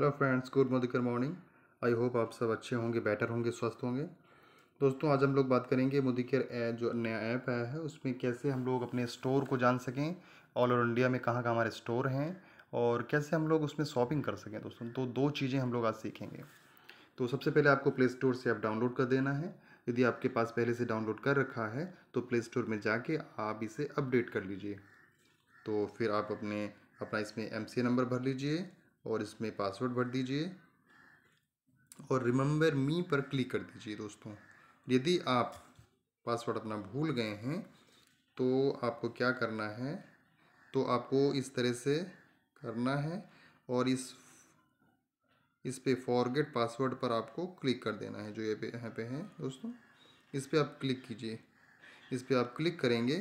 hello friends good morning morning I hope आप सब अच्छे होंगे बेटर होंगे स्वस्थ होंगे दोस्तों आज हम लोग बात करेंगे मोदी केयर ऐप जो नया ऐप आया है उसमें कैसे हम लोग अपने स्टोर को जान सकें ऑल ओवर इंडिया में कहाँ कहाँ हमारे स्टोर हैं और कैसे हम लोग उसमें शॉपिंग कर सकें दोस्तों तो दो चीज़ें हम लोग आज सीखेंगे तो सबसे पहले आपको प्ले स्टोर से आप डाउनलोड कर देना है यदि आपके पास पहले से डाउनलोड कर रखा है तो प्ले स्टोर में जाके आप इसे अपडेट कर लीजिए तो फिर आप अपने अपना इसमें एम नंबर भर लीजिए और इसमें पासवर्ड भर दीजिए और रिमेंबर मी पर क्लिक कर दीजिए दोस्तों यदि आप पासवर्ड अपना भूल गए हैं तो आपको क्या करना है तो आपको इस तरह से करना है और इस इस पे फॉरगेट पासवर्ड पर आपको क्लिक कर देना है जो ये पे यहाँ पे है दोस्तों इस पर आप क्लिक कीजिए इस पर आप क्लिक करेंगे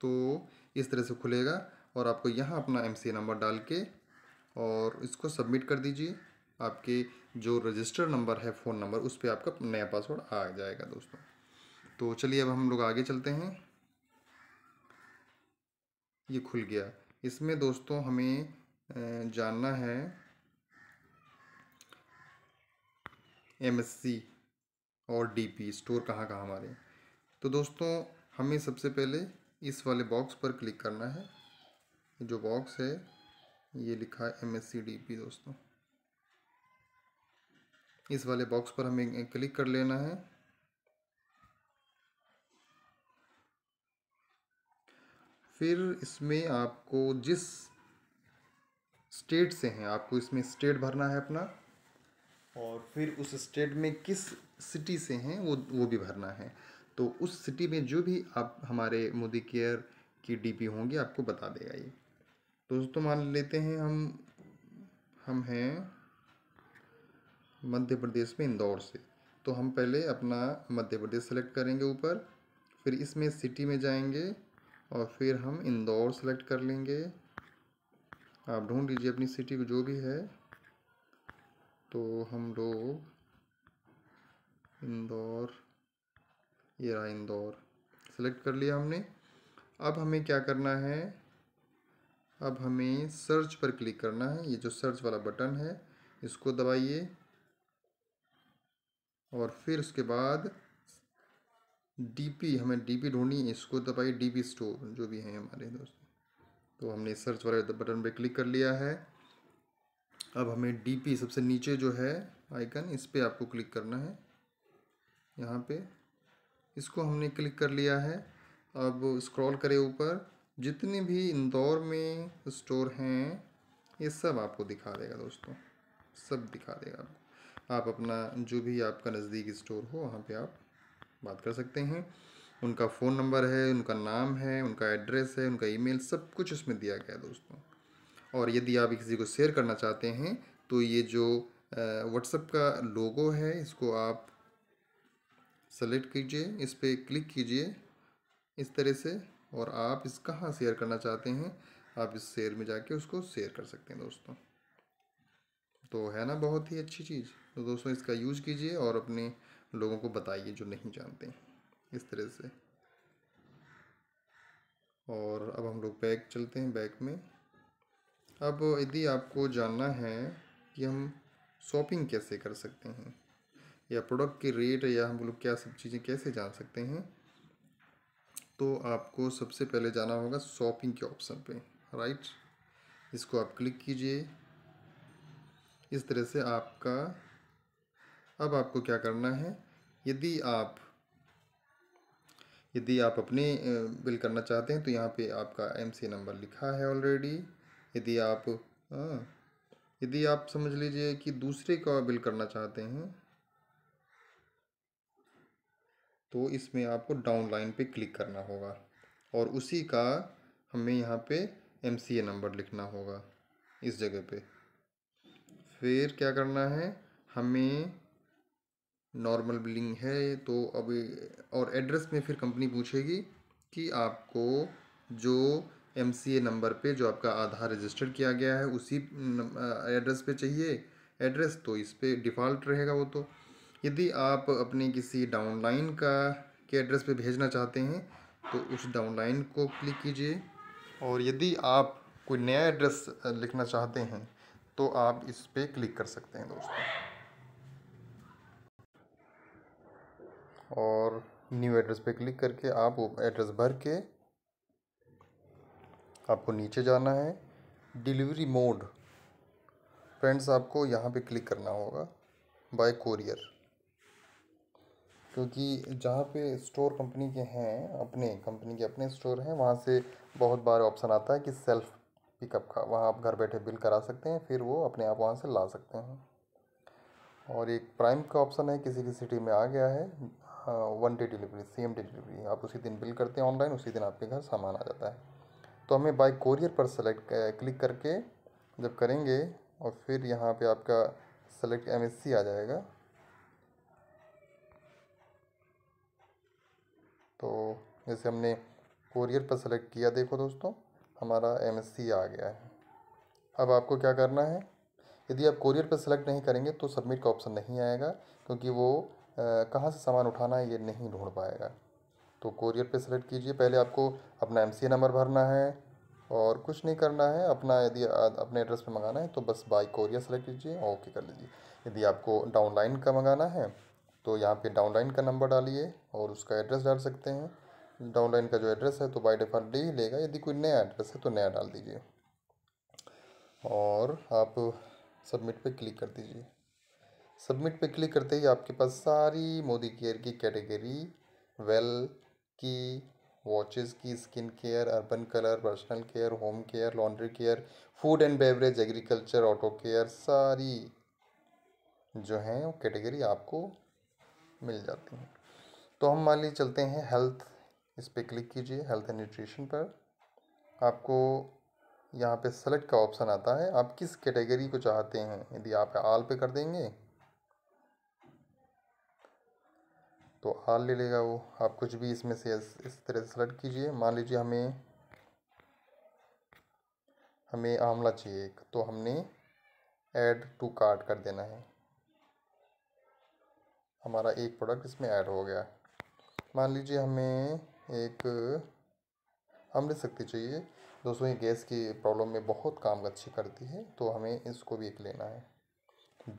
तो इस तरह से खुलेगा और आपको यहाँ अपना एम नंबर डाल के और इसको सबमिट कर दीजिए आपके जो रजिस्टर नंबर है फ़ोन नंबर उस पर आपका नया पासवर्ड आ जाएगा दोस्तों तो चलिए अब हम लोग आगे चलते हैं ये खुल गया इसमें दोस्तों हमें जानना है एमएससी और डीपी स्टोर कहाँ कहाँ हमारे तो दोस्तों हमें सबसे पहले इस वाले बॉक्स पर क्लिक करना है जो बॉक्स है ये लिखा है M S C D P दोस्तों इस वाले बॉक्स पर हमें क्लिक कर लेना है फिर इसमें आपको जिस स्टेट से हैं आपको इसमें स्टेट भरना है अपना और फिर उस स्टेट में किस सिटी से हैं वो वो भी भरना है तो उस सिटी में जो भी आप हमारे मोदी केयर की डीपी होंगे आपको बता देगा ये दोस्तों तो मान लेते हैं हम हम हैं मध्य प्रदेश में इंदौर से तो हम पहले अपना मध्य प्रदेश सेलेक्ट करेंगे ऊपर फिर इसमें सिटी में जाएंगे और फिर हम इंदौर सेलेक्ट कर लेंगे आप ढूंढ लीजिए अपनी सिटी को जो भी है तो हम लोग इंदौर ये रहा इंदौर सेलेक्ट कर लिया हमने अब हमें क्या करना है अब हमें सर्च पर क्लिक करना है ये जो सर्च वाला बटन है इसको दबाइए और फिर उसके बाद डीपी हमें डीपी ढूंढनी है इसको दबाइए डीपी स्टोर जो भी हैं हमारे दोस्त तो हमने सर्च वाले बटन पर क्लिक कर लिया है अब हमें डीपी सबसे नीचे जो है आइकन इस पर आपको क्लिक करना है यहाँ पे इसको हमने क्लिक कर लिया है अब स्क्रॉल करें ऊपर जितने भी इंदौर में स्टोर हैं ये सब आपको दिखा देगा दोस्तों सब दिखा देगा आपको आप अपना जो भी आपका नज़दीकी स्टोर हो वहाँ पे आप बात कर सकते हैं उनका फ़ोन नंबर है उनका नाम है उनका एड्रेस है उनका ईमेल सब कुछ उसमें दिया गया है दोस्तों और यदि आप किसी को शेयर करना चाहते हैं तो ये जो व्हाट्सएप का लोगो है इसको आप सेलेक्ट कीजिए इस पर क्लिक कीजिए इस तरह से और आप इस कहाँ शेयर करना चाहते हैं आप इस शेयर में जाके उसको शेयर कर सकते हैं दोस्तों तो है ना बहुत ही अच्छी चीज़ तो दोस्तों इसका यूज कीजिए और अपने लोगों को बताइए जो नहीं जानते इस तरह से और अब हम लोग बैग चलते हैं बैग में अब यदि आपको जानना है कि हम शॉपिंग कैसे कर सकते हैं या प्रोडक्ट के रेट या हम लोग क्या सब चीज़ें कैसे जान सकते हैं तो आपको सबसे पहले जाना होगा शॉपिंग के ऑप्शन पे राइट इसको आप क्लिक कीजिए इस तरह से आपका अब आपको क्या करना है यदि आप यदि आप अपने बिल करना चाहते हैं तो यहाँ पे आपका एमसी नंबर लिखा है ऑलरेडी यदि आप यदि आप समझ लीजिए कि दूसरे का बिल करना चाहते हैं तो इसमें आपको डाउन लाइन पर क्लिक करना होगा और उसी का हमें यहाँ पे एम नंबर लिखना होगा इस जगह पे फिर क्या करना है हमें नॉर्मल बिलिंग है तो अब और एड्रेस में फिर कंपनी पूछेगी कि आपको जो एम नंबर पे जो आपका आधार रजिस्टर किया गया है उसी एड्रेस पे चाहिए एड्रेस तो इस पर डिफ़ॉल्ट रहेगा वो तो यदि आप अपने किसी डाउनलाइन का के एड्रेस पे भेजना चाहते हैं तो उस डाउनलाइन को क्लिक कीजिए और यदि आप कोई नया एड्रेस लिखना चाहते हैं तो आप इस पर क्लिक कर सकते हैं दोस्तों और न्यू एड्रेस पे क्लिक करके आप वो एड्रेस भर के आपको नीचे जाना है डिलीवरी मोड फ्रेंड्स आपको यहाँ पे क्लिक करना होगा बाय कोरियर क्योंकि जहाँ पे स्टोर कंपनी के हैं अपने कंपनी के अपने स्टोर हैं वहाँ से बहुत बार ऑप्शन आता है कि सेल्फ पिकअप का वहाँ आप घर बैठे बिल करा सकते हैं फिर वो अपने आप वहाँ से ला सकते हैं और एक प्राइम का ऑप्शन है किसी की सिटी में आ गया है one day delivery same day delivery आप उसी दिन बिल करते हैं ऑनलाइन उसी दिन आपके घर सामान आ जाता है तो हमें बाई कोरियर पर सेलेक्ट क्लिक करके जब करेंगे और फिर यहाँ पे आपका सेलेक्ट एम आ जाएगा तो जैसे हमने कोरियर पर सेलेक्ट किया देखो दोस्तों हमारा एम आ गया है अब आपको क्या करना है यदि आप कोरियर पर सेलेक्ट नहीं करेंगे तो सबमिट का ऑप्शन नहीं आएगा क्योंकि वो कहाँ से सामान उठाना है ये नहीं ढूंढ पाएगा तो कोरियर पे सेलेक्ट कीजिए पहले आपको अपना एम नंबर भरना है और कुछ नहीं करना है अपना यदि अपने एड्रेस पे मंगाना है तो बस बाई कोरियर सेलेक्ट कीजिए ओके कर लीजिए यदि आपको डाउनलाइन का मंगाना है तो यहाँ पे डाउनलाइन का नंबर डालिए और उसका एड्रेस डाल सकते हैं डाउनलाइन का जो एड्रेस है तो बाई डिफ़ॉल्ट डे ही लेगा यदि कोई नया एड्रेस है तो नया डाल दीजिए और आप सबमिट पे क्लिक कर दीजिए सबमिट पे क्लिक करते ही आपके पास सारी मोदी केयर की कैटेगरी वेल की वॉचेस की skin care urban colour personal care home care laundry care food and beverage agriculture auto care सारी जो हैं वो कैटेगरी आपको मिल जाती हैं तो हम मान लीजिए चलते हैं हेल्थ इस पर क्लिक कीजिए हेल्थ एंड न्यूट्रिशन पर आपको यहाँ पे सेलेक्ट का ऑप्शन आता है आप किस कैटेगरी को चाहते हैं यदि आप आल पे कर देंगे तो आल ले लेगा वो आप कुछ भी इसमें से इस तरह से सेलेक्ट कीजिए मान लीजिए हमें हमें आंवला चाहिए तो हमने ऐड टू कार्ट कर देना है हमारा एक प्रोडक्ट इसमें ऐड हो गया मान लीजिए हमें एक अमृत शक्ति चाहिए दोस्तों ये गैस की प्रॉब्लम में बहुत काम अच्छी करती है तो हमें इसको भी एक लेना है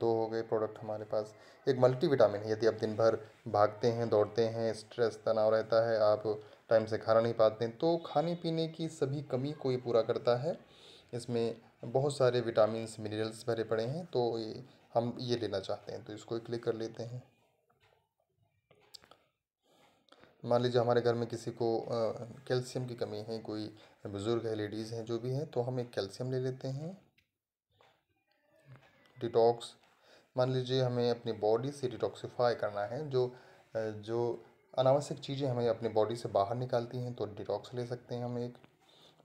दो हो गए प्रोडक्ट हमारे पास एक मल्टीविटामिन है यदि आप दिन भर भागते हैं दौड़ते हैं स्ट्रेस तनाव रहता है आप टाइम से खाना नहीं पाते तो खाने पीने की सभी कमी को ये पूरा करता है इसमें बहुत सारे विटामिन मिनरल्स भरे पड़े हैं तो ये हम ये लेना चाहते हैं तो इसको क्लिक कर लेते हैं मान लीजिए हमारे घर में किसी को कैल्शियम की कमी है कोई बुज़ुर्ग है लेडीज़ हैं जो भी हैं तो हम एक कैल्शियम ले लेते हैं डिटॉक्स मान लीजिए हमें अपनी बॉडी से डिटॉक्सीफाई करना है जो जो अनावश्यक चीज़ें हमें अपने बॉडी से बाहर निकालती हैं तो डिटॉक्स ले सकते हैं हम एक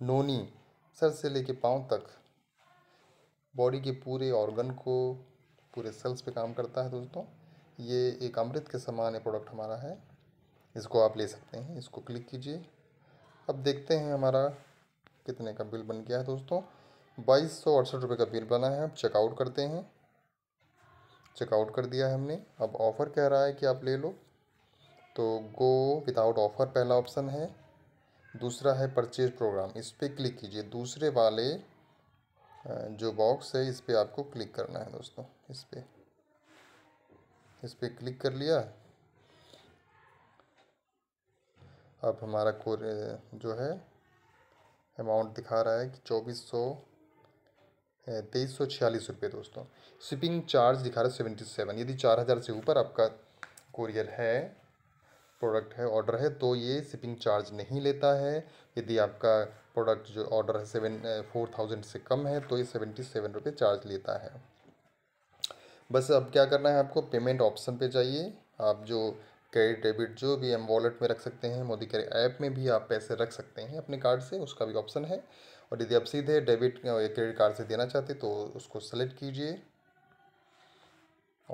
नोनी सर से लेके पाँव तक बॉडी के पूरे ऑर्गन को पूरे सेल्स पे काम करता है दोस्तों ये एक अमृत के समान ये प्रोडक्ट हमारा है इसको आप ले सकते हैं इसको क्लिक कीजिए अब देखते हैं हमारा कितने का बिल बन गया है दोस्तों बाईस सौ अड़सठ रुपये का बिल बना है अब चेकआउट करते हैं चेकआउट कर दिया है हमने अब ऑफ़र कह रहा है कि आप ले लो तो गो विदाउट ऑफ़र पहला ऑप्शन है दूसरा है परचेज प्रोग्राम इस पर क्लिक कीजिए दूसरे वाले जो बॉक्स है इस पर आपको क्लिक करना है दोस्तों इस पर इस पर क्लिक कर लिया अब हमारा कोर जो है अमाउंट दिखा रहा है कि चौबीस सौ तेईस सौ छियालीस रुपये दोस्तों शिपिंग चार्ज दिखा रहा है सेवेंटी सेवन यदि चार हज़ार से ऊपर आपका कोरियर है प्रोडक्ट है ऑर्डर है तो ये शिपिंग चार्ज नहीं लेता है यदि आपका प्रोडक्ट जो ऑर्डर है सेवन फोर थाउजेंड से कम है तो ये सेवेंटी सेवन रुपये चार्ज लेता है बस अब क्या करना है आपको पेमेंट ऑप्शन पे जाइए आप जो क्रेडिट डेबिट जो भी हम वॉलेट में रख सकते हैं मोदी कैरी ऐप में भी आप पैसे रख सकते हैं अपने कार्ड से उसका भी ऑप्शन है और यदि आप सीधे डेबिट या क्रेडिट कार्ड से देना चाहते तो उसको सेलेक्ट कीजिए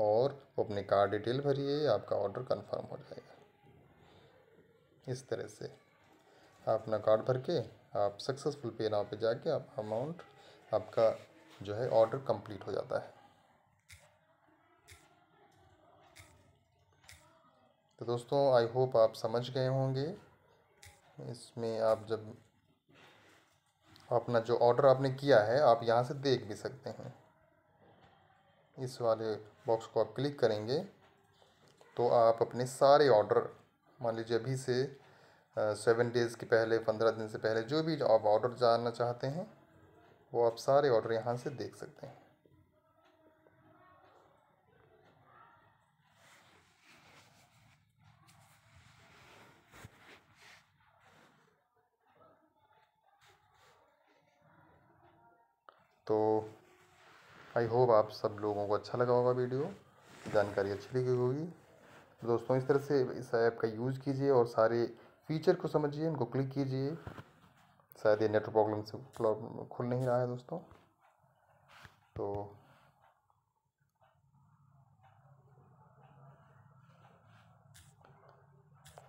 और अपने कार्ड डिटेल भरिए आपका ऑर्डर कन्फर्म हो जाएगा इस तरह से आप अपना कार्ड भर के आप सक्सेसफुल पे नाव पे जाके आप अमाउंट आपका जो है ऑर्डर कंप्लीट हो जाता है दोस्तों आई होप आप समझ गए होंगे इसमें आप जब अपना जो ऑर्डर आपने किया है आप यहाँ से देख भी सकते हैं इस वाले बॉक्स को आप क्लिक करेंगे तो आप अपने सारे ऑर्डर मान लीजिए अभी से सेवन डेज़ के पहले पंद्रह दिन से पहले जो भी आप ऑर्डर जानना चाहते हैं वो आप सारे ऑर्डर यहाँ से देख सकते हैं तो आई होप आप सब लोगों को अच्छा लगा होगा वीडियो जानकारी अच्छी लगी होगी तो दोस्तों इस तरह से इस ऐप का यूज़ कीजिए और सारे फीचर को समझिए इनको क्लिक कीजिए शायद ये नेटवर्क प्रॉब्लम से खुल नहीं रहा है दोस्तों तो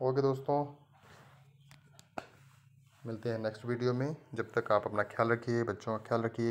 ओके दोस्तों मिलते हैं नेक्स्ट वीडियो में जब तक आप अपना ख्याल रखिए बच्चों का ख्याल रखिए